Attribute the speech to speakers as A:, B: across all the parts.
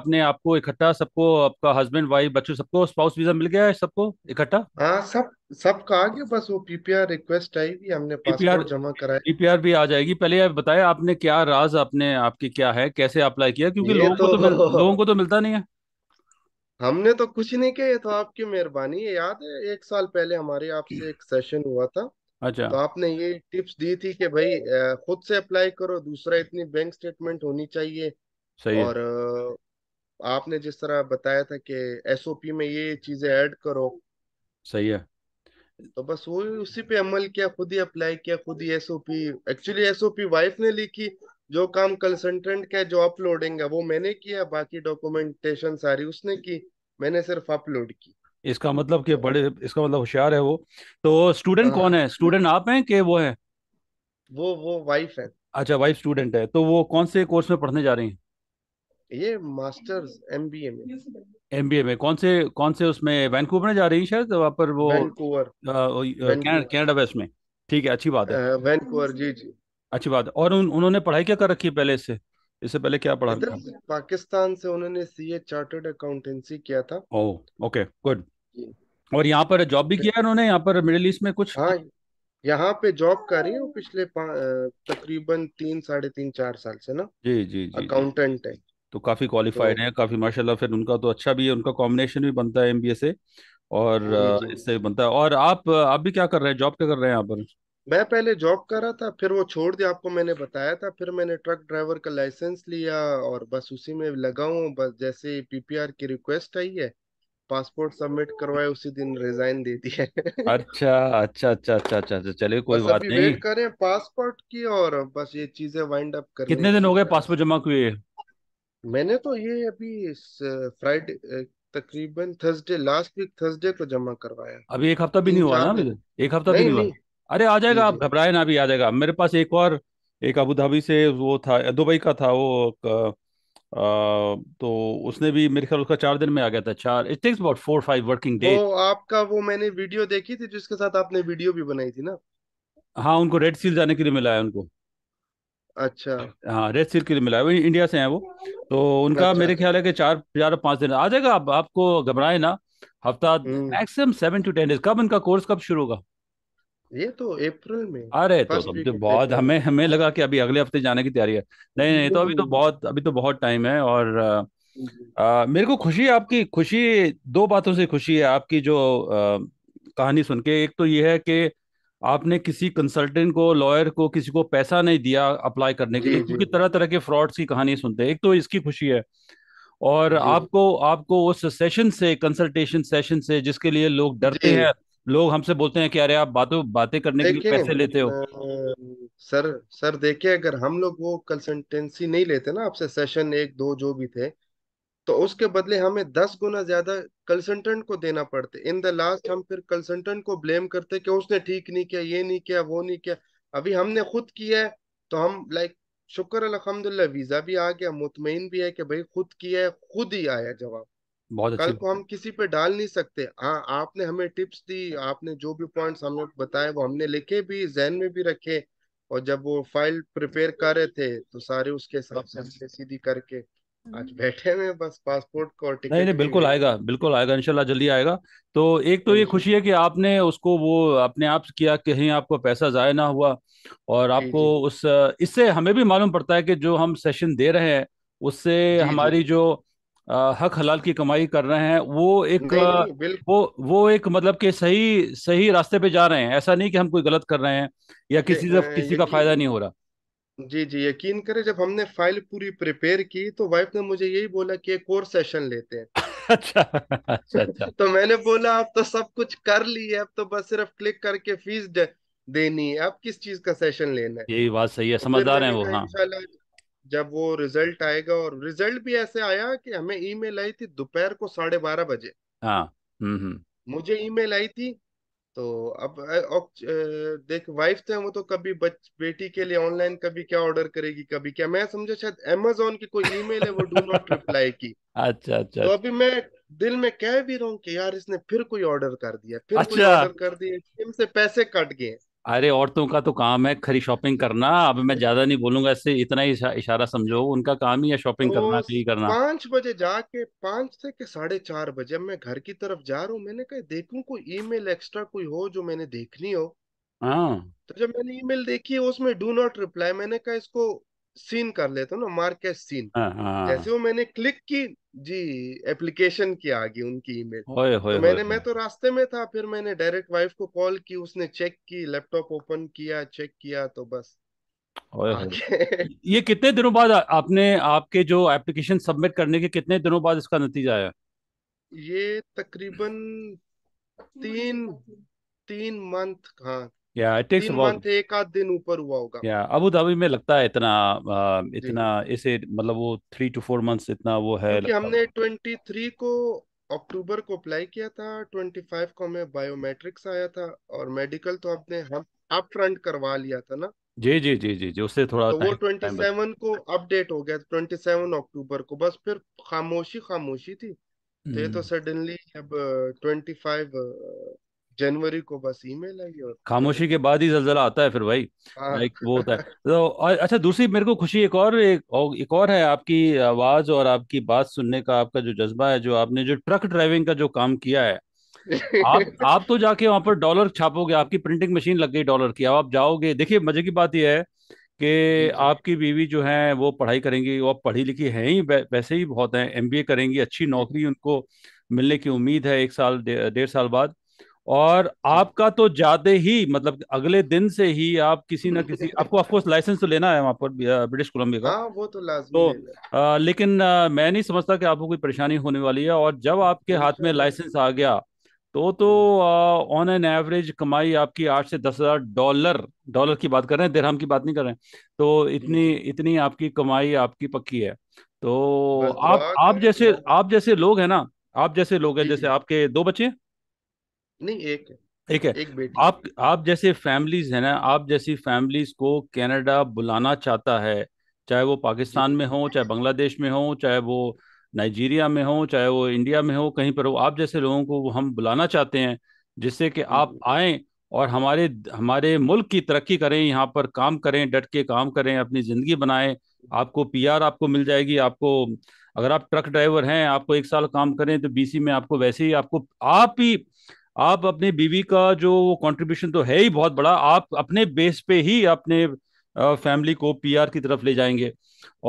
A: आपने आपको इकट्ठा सबको आपका हस्बैंड वाइफ बच्चों सबको स्पाउस वीजा मिल गया है सबको इकट्ठा
B: हाँ सब सबका आ गया बस वो पीपीआर रिक्वेस्ट आई भी हमने पासपोर्ट जमा कराया
A: पीपीआर भी आ जाएगी पहले आप बताए आपने क्या राज आपने आपकी क्या है कैसे अप्लाई किया क्योंकि लोगों तो, को तो, तो- लोगों को तो मिलता नहीं है
B: हमने तो कुछ नहीं किया ये तो आपकी मेहरबानी है याद है एक साल पहले हमारे आपसे एक सेशन हुआ था अच्छा तो आपने ये टिप्स दी थी कि भाई खुद से अप्लाई करो दूसरा इतनी बैंक स्टेटमेंट होनी चाहिए सही और आपने जिस तरह बताया था कि एसओपी में ये चीजें ऐड करो सही है तो बस वो उसी पे अमल किया खुद ही अप्लाई किया खुद ही एसओपी एक्चुअली एसओपी वाइफ ने लिखी जो काम कंसल्टेंट का जो अपलोडिंग है वो मैंने किया बाकी डॉक्यूमेंटेशन सारी उसने की मैंने सिर्फ अपलोड की
A: इसका मतलब कि बड़े इसका मतलब होशियार है वो तो स्टूडेंट हाँ। कौन है स्टूडेंट आप हैं कि वो है
B: वो वो वाइफ है
A: अच्छा वाइफ स्टूडेंट है तो वो कौन से कोर्स में पढ़ने जा रही हैं
B: ये मास्टर्स एमबीए में
A: एमबीए में कौन से कौन से उसमें वैंकूवर में जा रही है शायद वहां पर वो वैंकूवर कनाडा वेस्ट में ठीक है अच्छी बात है
B: वैंकूवर जी जी
A: अच्छी बात और उन, उन्होंने पढ़ाई क्या कर रखी है पहले से इससे पहले क्या पढ़ा था
B: पाकिस्तान से उन्होंने सीए चार्टर्ड अकाउंटेंसी किया था
A: ओ ओके गुड और यहाँ पर जॉब भी किया उन्होंने यहाँ पर मिडिल ईस्ट में
B: कुछ हाँ यहाँ पे जॉब कर रही हूँ पिछले तकरीबन तीन साढ़े तीन चार साल से ना
A: जी जी जी अकाउंटेंट है तो काफ़ी क्वालिफाइड तो हैं काफ़ी माशाल्लाह फिर उनका तो अच्छा भी है उनका कॉम्बिनेशन भी बनता है एमबीए से और हाँ इससे बनता है और आप आप भी क्या कर रहे हैं जॉब क्या कर रहे हैं यहाँ पर
B: मैं पहले जॉब कर रहा था फिर वो छोड़ दिया आपको मैंने बताया था फिर मैंने ट्रक ड्राइवर का लाइसेंस लिया और बस उसी में लगा हूँ बस जैसे पीपीआर की रिक्वेस्ट आई है पासपोर्ट सबमिट करवाए उसी दिन रिजाइन दे दिया
A: अच्छा अच्छा अच्छा अच्छा अच्छा अच्छा चलिए कोई बात नहीं वेट
B: करें पासपोर्ट की और बस ये चीजें वाइंड अप करने कितने दिन हो गए
A: पासपोर्ट जमा हुए
B: मैंने तो ये अभी फ्राइडे तकरीबन थर्सडे लास्ट वीक थर्सडे को जमा करवाया
A: अभी एक हफ्ता भी नहीं हुआ ना अभी एक हफ्ता भी नहीं हुआ नहीं। अरे आ जाएगा आप घबराए ना अभी आ जाएगा मेरे पास एक और एक अबू धाबी से वो था दुबई का था वो आ, तो उसने भी मेरे ख्याल उसका चार दिन में आ गया था चार it takes about four five working day वो
B: आपका वो मैंने वीडियो देखी थी जिसके साथ आपने वीडियो भी बनाई थी ना
A: हाँ उनको रेड सील जाने के लिए मिला है उनको अच्छा हाँ रेड सर्किल मिला है इंडिया से है वो तो उनका अच्छा। मेरे ख्याल है कि चार चार पांच दिन आ जाएगा आप, आपको घबराए ना हफ्ता maximum seven to ten days कब इनका कोर्स कब शुरू होगा
B: ये तो अप्रैल में अरे तो, तो, तो बहुत
A: हमें हमें लगा कि अभी अगले हफ्ते जाने की तैयारी है नहीं नहीं तो अभी तो हम्म। बहुत अभी तो बहुत टाइम है और आ, हम्म। मेरे को खुशी है आपकी खुशी दो बातों से खुशी है आपकी जो आ, कहानी सुन के एक तो ये है कि आपने किसी कंसल्टेंट को लॉयर को किसी को पैसा नहीं दिया अप्लाई करने के लिए क्योंकि तरह तरह के फ्रॉड्स की कहानी सुनते हैं एक तो इसकी खुशी है और आपको आपको उस सेशन से कंसल्टेशन सेशन से जिसके लिए लोग डरते हैं लोग हमसे बोलते हैं कि अरे आप बातों बातें करने के लिए पैसे लेते हो
B: सर सर देखिए अगर हम लोग वो कंसल्टेंसी नहीं लेते ना आपसे सेशन एक दो जो भी थे तो उसके बदले हमें दस गुना ज्यादा कंसल्टेंट को देना पड़ते इन द लास्ट हम फिर कंसल्टेंट को ब्लेम करते कि उसने ठीक नहीं किया ये नहीं किया वो नहीं किया अभी हमने खुद किया है तो हम लाइक शुक्र अलहमदुल्ला वीजा भी आ गया मुतमिन भी है कि भाई खुद किया है खुद ही आया जवाब बहुत कल को हम किसी पे डाल नहीं सकते हाँ आपने हमें टिप्स दी आपने जो भी पॉइंट्स हमें बताए वो हमने लिखे भी जहन में भी रखे और जब वो फाइल प्रिपेयर कर रहे थे तो सारे उसके हिसाब से हमने सीधी करके आज बैठे हुए बस पासपोर्ट को टिकट नहीं नहीं बिल्कुल आएगा
A: बिल्कुल आएगा इनशाला जल्दी आएगा तो एक तो ये खुशी है कि आपने उसको वो अपने आप किया कहीं आपको पैसा ज़ाय ना हुआ और आपको उस इससे हमें भी मालूम पड़ता है कि जो हम सेशन दे रहे हैं उससे हमारी जो आ, हक हलाल की कमाई कर रहे हैं वो एक नहीं, नहीं, वो वो एक मतलब के सही सही रास्ते पे जा रहे हैं ऐसा नहीं कि हम कोई गलत कर रहे हैं या किसी से किसी का फायदा नहीं हो रहा
B: जी, जी, यकीन करें जब हमने फाइल पूरी प्रिपेयर की तो वाइफ ने मुझे यही बोला कि एक और सेशन लेते हैं। अच्छा, अच्छा, अच्छा। तो मैंने बोला आप तो सब कुछ कर लिया अब तो बस सिर्फ क्लिक करके फीस दे, देनी है, अब किस चीज़ का सेशन लेना है?
A: यही बात सही है, तो फिर समझदार हैं वो, कहा हाँ। इंशाल्लाह
B: जब वो रिजल्ट आएगा और रिजल्ट भी ऐसे आया कि हमें ईमेल आई थी दोपहर को साढ़े बारह बजे।
A: हाँ, हुँ, हम्म, हुँ। हम्म।
B: मुझे ईमेल आई थी तो अब देख वाइफ थे वो तो कभी बच, बेटी के लिए ऑनलाइन कभी क्या ऑर्डर करेगी कभी क्या मैं समझा शायद अमेजोन की कोई ईमेल है वो डू नॉट रिप्लाई की
A: अच्छा अच्छा तो अच्छा। अभी
B: मैं दिल में कह भी रहा हूँ कि यार इसने फिर कोई ऑर्डर कर दिया फिर अच्छा। कोई ऑर्डर कर दिया से पैसे कट गए
A: अरे औरतों का तो काम है खरी शॉपिंग करना अब मैं ज्यादा नहीं बोलूंगा इससे इतना ही इशारा समझो उनका काम ही है शॉपिंग तो करना सही करना
B: पांच बजे जाके पांच से के साढ़े चार बजे मैं घर की तरफ जा रहा हूँ मैंने कहा देखूं कोई ईमेल एक्स्ट्रा कोई हो जो मैंने देखनी हो हाँ तो जब मैंने ईमेल देखी उसमें डू नॉट रिप्लाई मैंने कहा इसको सीन कर लेता हूँ ना मार्केट सीन
A: हाँ, हाँ। जैसे वो
B: मैंने क्लिक की जी एप्लीकेशन की आ गई उनकी ईमेल तो मैंने मैं तो रास्ते में था फिर मैंने डायरेक्ट वाइफ को कॉल की उसने चेक की लैपटॉप ओपन किया चेक किया तो बस होए होए आगे
A: ये कितने दिनों बाद आपने आपके जो एप्लीकेशन सबमिट करने के कितने दिनों बाद इसका नतीजा आया
B: ये तकरीबन तीन तीन मंथ हाँ
A: या इट टेक्स अबाउट
B: एक आध दिन ऊपर हुआ होगा या
A: अबू धाबी में लगता है इतना आ, इतना ऐसे मतलब वो थ्री टू फोर मंथ्स इतना वो है क्योंकि हमने
B: ट्वेंटी थ्री को अक्टूबर को अप्लाई किया था ट्वेंटी फाइव को हमें बायोमेट्रिक्स आया था और मेडिकल तो आपने हम अप फ्रंट करवा लिया था ना
A: जी जी जी जी जी उससे
B: थोड़ा तो वो ट्वेंटी सेवन को अपडेट हो गया ट्वेंटी सेवन अक्टूबर को बस फिर खामोशी खामोशी थी तो ये तो सडनली हम्म। अब ट्वेंटी फाइव जनवरी को बस ईमेल आई और
A: खामोशी के बाद ही जलजला आता है फिर भाई हाँ। लाइक वो होता है तो अच्छा दूसरी मेरे को खुशी एक और एक, एक और है आपकी आवाज और आपकी बात सुनने का आपका जो जज्बा है जो आपने जो ट्रक ड्राइविंग का जो काम किया है आप आप तो जाके वहां पर डॉलर छापोगे आपकी प्रिंटिंग मशीन लग गई डॉलर की अब आप जाओगे देखिए मजे की बात यह है कि आपकी बीवी जो है वो पढ़ाई करेंगी वो पढ़ी लिखी है ही वैसे ही बहुत है एमबीए करेंगी अच्छी नौकरी उनको मिलने की उम्मीद है एक साल डेढ़ साल बाद और आपका तो जाते ही मतलब अगले दिन से ही आप किसी ना किसी आपको ऑफकोर्स लाइसेंस तो लेना है वहाँ पर ब्रिटिश कोलंबिया का हाँ, वो तो लाजमी तो आ, लेकिन आ, मैं नहीं समझता कि आपको कोई परेशानी होने वाली है और जब आपके हाथ में लाइसेंस आ गया तो तो ऑन एन एवरेज कमाई आपकी आठ से दस हजार डॉलर डॉलर की बात कर रहे हैं देरहम की बात नहीं कर रहे हैं तो इतनी इतनी आपकी कमाई आपकी पक्की है तो आप आप जैसे आप जैसे लोग हैं ना आप जैसे लोग हैं जैसे आपके दो बच्चे हैं
B: नहीं एक है है एक बेटी
A: आप आप जैसे फैमिलीज है ना आप जैसी फैमिलीज को कनाडा बुलाना चाहता है चाहे वो पाकिस्तान में हो चाहे बांग्लादेश में हो चाहे वो नाइजीरिया में हो चाहे वो इंडिया में हो कहीं पर हो आप जैसे लोगों को हम बुलाना चाहते हैं जिससे कि आप आए और हमारे हमारे मुल्क की तरक्की करें यहाँ पर काम करें डट के काम करें अपनी ज़िंदगी बनाएं आपको पीआर आपको मिल जाएगी आपको अगर आप ट्रक ड्राइवर हैं आपको एक साल काम करें तो बीसी में आपको वैसे ही आपको आप ही आप अपने बीवी का जो कंट्रीब्यूशन तो है ही बहुत बड़ा आप अपने बेस पे ही अपने फैमिली को पीआर की तरफ ले जाएंगे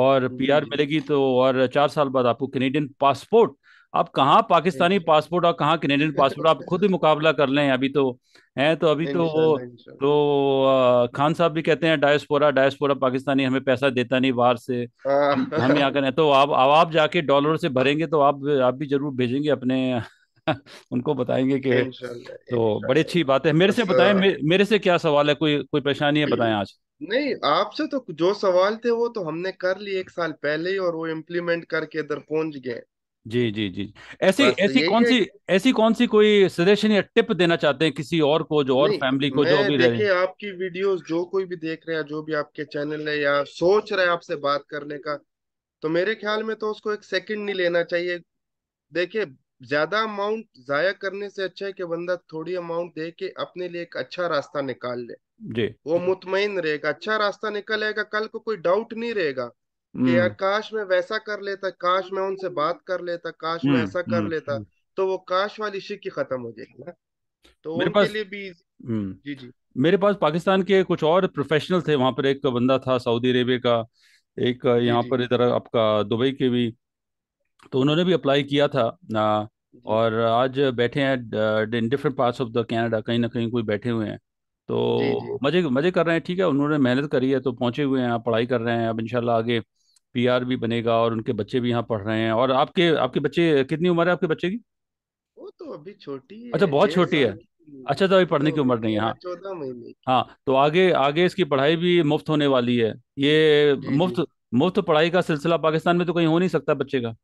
A: और पीआर हम्म। मिलेगी तो और चार साल बाद आपको कैनेडियन पासपोर्ट आप कहाँ पाकिस्तानी पासपोर्ट और कहाँ कैनेडियन पासपोर्ट आप खुद ही मुकाबला कर लें अभी तो हैं तो अभी तो वो तो खान साहब भी कहते हैं डायस्पोरा डायस्पोरा पाकिस्तानी हमें पैसा देता नहीं बाहर से हम यहाँ करें तो आप आप जाके डॉलर से भरेंगे तो आप आप भी जरूर भेजेंगे अपने उनको बताएंगे कि तो बड़ी अच्छी बात है मेरे से अच्छा। बताएं मे, मेरे से क्या सवाल है कोई कोई परेशानी है बताएं आज
B: नहीं आपसे तो जो सवाल थे वो तो हमने कर लिए एक साल पहले ही और वो इम्प्लीमेंट करके इधर पहुंच गए
A: जी जी जी ऐसी ऐसी कौन सी ऐसी कौन सी कोई सजेशन या टिप देना चाहते हैं किसी और को जो और फैमिली को जो भी देखिए
B: आपकी वीडियोस जो कोई भी देख रहे हैं जो भी आपके चैनल है या सोच रहे हैं आपसे बात करने का तो मेरे ख्याल में तो उसको एक सेकंड नहीं लेना चाहिए देखिए ज्यादा अमाउंट जाया करने से अच्छा है कि बंदा थोड़ी अमाउंट दे के अपने लिए एक अच्छा रास्ता निकाल ले जी वो मुतमिन रहेगा अच्छा रास्ता निकल आएगा कल को कोई डाउट नहीं रहेगा कि हम्म। यार काश मैं वैसा कर लेता काश मैं उनसे बात कर लेता काश मैं हम्म, ऐसा कर हम्म, लेता तो वो काश वाली शिक की खत्म हो जाएगी ना तो मेरे पास लिए भी
A: जी जी मेरे पास पाकिस्तान के कुछ और प्रोफेशनल थे वहां पर एक बंदा था सऊदी अरेबिया का एक यहाँ पर इधर आपका दुबई के भी तो उन्होंने भी अप्लाई किया था आ, और आज बैठे हैं in different parts of the Canada कहीं ना कहीं कोई बैठे हुए हैं तो मजे मजे कर रहे हैं ठीक है उन्होंने मेहनत करी है तो पहुंचे हुए हैं पढ़ाई कर रहे हैं अब इनशाला आगे पी भी बनेगा और उनके बच्चे भी यहाँ पढ़ रहे हैं और आपके आपके बच्चे कितनी उम्र है आपके बच्चे की
B: वो तो अभी छोटी है अच्छा बहुत छोटी है
A: अच्छा तो अभी पढ़ने की उम्र नहीं है हाँ। चौदह महीने हाँ तो आगे आगे इसकी पढ़ाई भी मुफ्त होने वाली है ये मुफ्त मुफ्त पढ़ाई का सिलसिला पाकिस्तान में तो कहीं हो नहीं सकता बच्चे का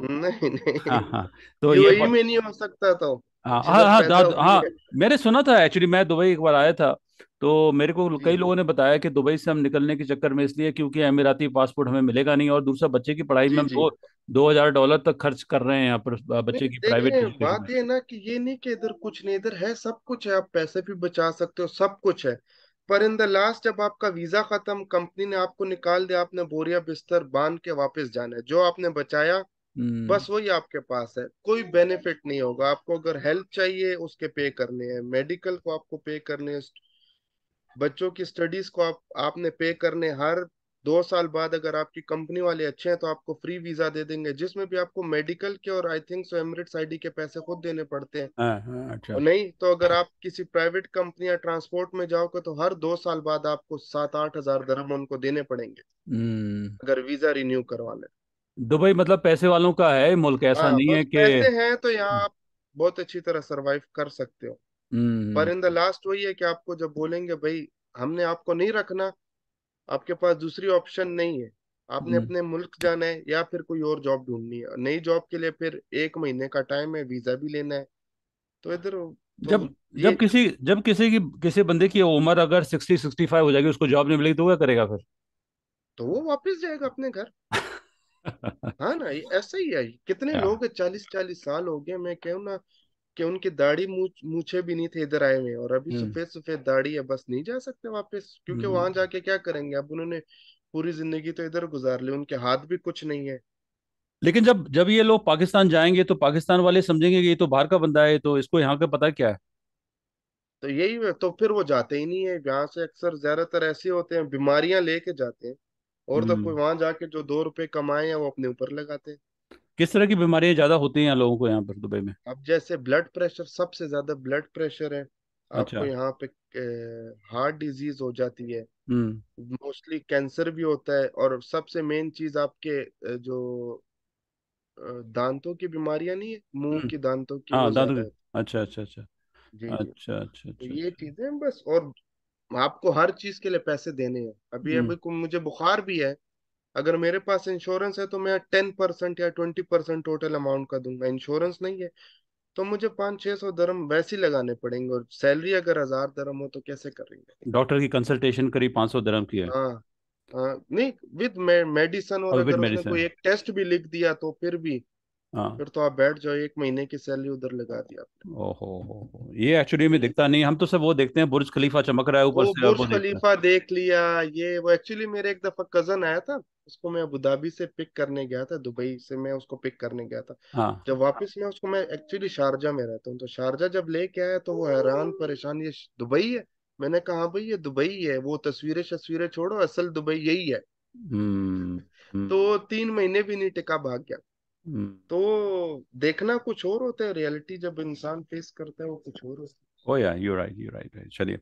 B: नहीं नहीं
A: हाँ, हाँ। तो ये यूएई में
B: नहीं हो सकता तो
A: हाँ हाँ हाँ हाँ मैंने सुना था एक्चुअली मैं दुबई एक बार आया था तो मेरे को कई हम्म। लोगों ने बताया कि दुबई से हम निकलने के चक्कर में इसलिए क्योंकि अमीराती पासपोर्ट हमें मिलेगा नहीं और दूसरा बच्चे की पढ़ाई में हम दो दो हजार डॉलर तक खर्च कर रहे हैं यहाँ पर बच्चे की प्राइवेट बात ये
B: ना कि ये नहीं कि इधर कुछ नहीं इधर है सब कुछ है आप पैसे भी बचा सकते हो सब कुछ है पर इन द लास्ट जब आपका वीजा खत्म कंपनी ने आपको निकाल दिया आपने बोरिया बिस्तर बांध के वापस जाना है जो आपने बचाया हम्म। बस वही आपके पास है कोई बेनिफिट नहीं होगा आपको अगर हेल्प चाहिए उसके पे करने हैं मेडिकल को आपको पे करने बच्चों की स्टडीज को आप आपने पे करने हर दो साल बाद अगर आपकी कंपनी वाले अच्छे हैं तो आपको फ्री वीजा दे देंगे जिसमें भी आपको मेडिकल के और I think so Emirates ID के पैसे खुद देने पड़ते हैं
A: हाँ, हाँ, अच्छा।
B: नहीं तो अगर आप किसी प्राइवेट कंपनी या ट्रांसपोर्ट में जाओगे तो हर दो साल बाद आपको सात आठ हजार दरम उनको देने पड़ेंगे
A: हम्म।
B: अगर वीजा रिन्यू करवा
A: दुबई मतलब पैसे वालों का है मुल्क ऐसा हाँ, नहीं है कि पैसे
B: हैं तो यहाँ आप बहुत अच्छी तरह सरवाइव कर सकते हो हम्म। पर इन द लास्ट वही है कि आपको जब बोलेंगे भाई हमने आपको नहीं रखना आपके पास दूसरी ऑप्शन नहीं है आपने हम्म। अपने मुल्क जाना है या फिर कोई और जॉब ढूंढनी है नई जॉब के लिए फिर एक महीने का टाइम है वीजा भी लेना है तो इधर तो
A: जब जब किसी जब किसी की किसी बंदे की उम्र अगर सिक्सटी सिक्सटी फाइव हो जाएगी उसको जॉब नहीं मिलेगी तो क्या करेगा फिर
B: तो वो वापस जाएगा अपने घर हाँ ना ऐसा ही है कितने हाँ लोग चालीस चालीस साल हो गए मैं कहूँ ना कि उनकी दाढ़ी मूछे भी नहीं थे इधर आए हुए और अभी हम्म। सफेद सफेद दाढ़ी है बस नहीं जा सकते वापस क्योंकि हम्म। वहां जाके क्या करेंगे अब उन्होंने पूरी जिंदगी तो इधर गुजार ली उनके हाथ भी कुछ नहीं है
A: लेकिन जब जब ये लोग पाकिस्तान जाएंगे तो पाकिस्तान वाले समझेंगे कि ये तो बाहर का बंदा है तो इसको यहाँ का पता क्या है
B: तो यही तो फिर वो जाते ही नहीं है यहाँ से अक्सर ज्यादातर ऐसे होते हैं बीमारियां लेके जाते हैं और तो कोई हम्म। वहां जाके जो दो रुपए कमाए हैं वो अपने ऊपर लगाते
A: किस तरह की बीमारियां ज्यादा होती हैं लोगों को यहाँ पर दुबई में
B: अब जैसे ब्लड प्रेशर सबसे ज्यादा ब्लड प्रेशर है
A: अच्छा। आपको
B: यहाँ पे हार्ट डिजीज हो जाती है हम्म। मोस्टली कैंसर भी होता है और सबसे मेन चीज आपके जो दांतों की बीमारियां नहीं है मुंह हम्म। की दांतों की हाँ दांतों की
A: अच्छा अच्छा अच्छा जी अच्छा अच्छा
B: तो अच्छा, ये अच्छा। चीजें बस और आपको हर चीज के लिए पैसे देने हैं अभी हम्म। अभी मुझे बुखार भी है अगर मेरे पास इंश्योरेंस है तो मैं टेन परसेंट या ट्वेंटी परसेंट टोटल अमाउंट का दूंगा इंश्योरेंस नहीं है तो मुझे पाँच छह सौ दरम वैसे लगाने पड़ेंगे और सैलरी अगर हजार दरम हो तो कैसे करेंगे
A: डॉक्टर की कंसल्टेशन करीब पाँच सौ दरम की है
B: हाँ, हाँ नहीं विद मेडिसन और, और अगर उसने कोई एक टेस्ट भी लिख दिया तो फिर भी हाँ। फिर तो आप बैठ जाओ एक महीने की सैलरी उधर लगा दी आपने
A: ओहो ये एक्चुअली में दिखता नहीं हम तो सब वो देखते हैं बुर्ज खलीफा चमक रहा है ऊपर से बुर्ज खलीफा
B: देख लिया ये वो एक्चुअली मेरे एक दफा कजन आया था उसको मैं अबू धाबी से पिक करने गया था दुबई से मैं उसको पिक करने गया था हाँ। जब वापस मैं उसको मैं एक्चुअली शारजा में रहता हूँ तो शारजा जब लेके आया तो वो हैरान परेशान ये दुबई है मैंने कहा भाई ये दुबई है वो तस्वीरें शस्वीरें छोड़ो असल दुबई यही है हम्म, हम्म। तो तीन महीने भी नहीं टिका भाग गया हम्म। तो देखना कुछ और होता है रियलिटी जब इंसान फेस करता है वो कुछ और होता
A: Oh yeah, you right you right right चलिए.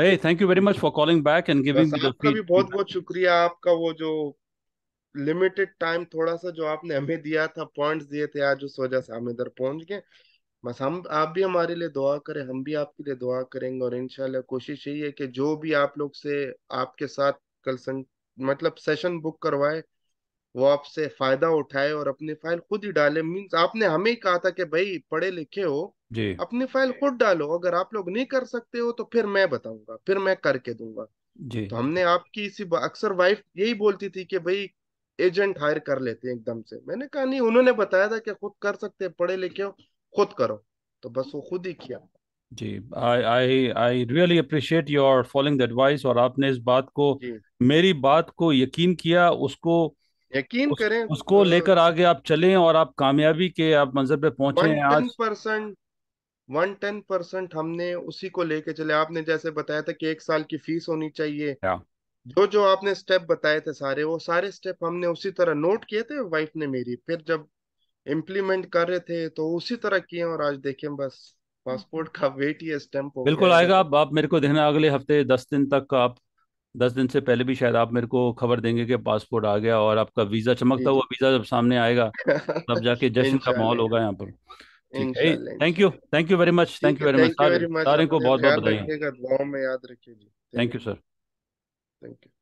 A: Hey thank you very much for calling back and giving and giving बस me the आपका भी
B: बहुत feedback. बहुत शुक्रिया आपका वो जो लिमिटेड टाइम थोड़ा सा जो आपने हमें दिया था पॉइंट्स दिए थे आज उस वजह से हम इधर पहुंच गए बस हम आप भी हमारे लिए दुआ करें हम भी आपके लिए दुआ करेंगे और इंशाल्लाह कोशिश यही है कि जो भी आप लोग से आपके साथ कल सं मतलब सेशन बुक करवाए वो आपसे फायदा उठाए और अपनी फाइल खुद ही डाले मीन्स आपने हमें ही कहा था कि भाई पढ़े लिखे हो जी अपनी फाइल खुद डालो अगर आप लोग नहीं कर सकते हो तो फिर मैं बताऊंगा फिर मैं करके दूंगा जी तो हमने आपकी इसी अक्सर वाइफ यही बोलती थी कि भाई एजेंट हायर कर लेते हैं एकदम से मैंने कहा नहीं उन्होंने बताया था कि खुद कर सकते हैं पढ़े लिखे हो खुद करो तो बस वो खुद ही किया
A: जी I I I really appreciate your following the advice और आपने इस बात को मेरी बात को यकीन किया उसको
B: यकीन उस, करें
A: उसको लेकर आगे आप चलें और आप कामयाबी के आप मंजर पे पहुंचे हैं आज
B: परसेंट वन टेन परसेंट हमने उसी को लेके चले आपने जैसे बताया था कि एक साल की फीस होनी चाहिए जो जो आपने स्टेप बताए थे सारे वो सारे स्टेप हमने उसी तरह नोट किए थे वाइफ ने मेरी फिर जब इम्प्लीमेंट कर रहे थे तो उसी तरह किए और आज देखें बस पासपोर्ट का वेट ही स्टैंप बिल्कुल आएगा
A: आप आप मेरे को देखना अगले हफ्ते दस दिन तक आप दस दिन से पहले भी शायद आप मेरे को खबर देंगे कि पासपोर्ट आ गया और आपका वीजा चमकता हुआ वीजा जब सामने आएगा तब जाके जश्न का माहौल होगा यहाँ पर thank you thank you very much thank you very much सारे को बहुत बहुत बधाई thank you sir
B: thank you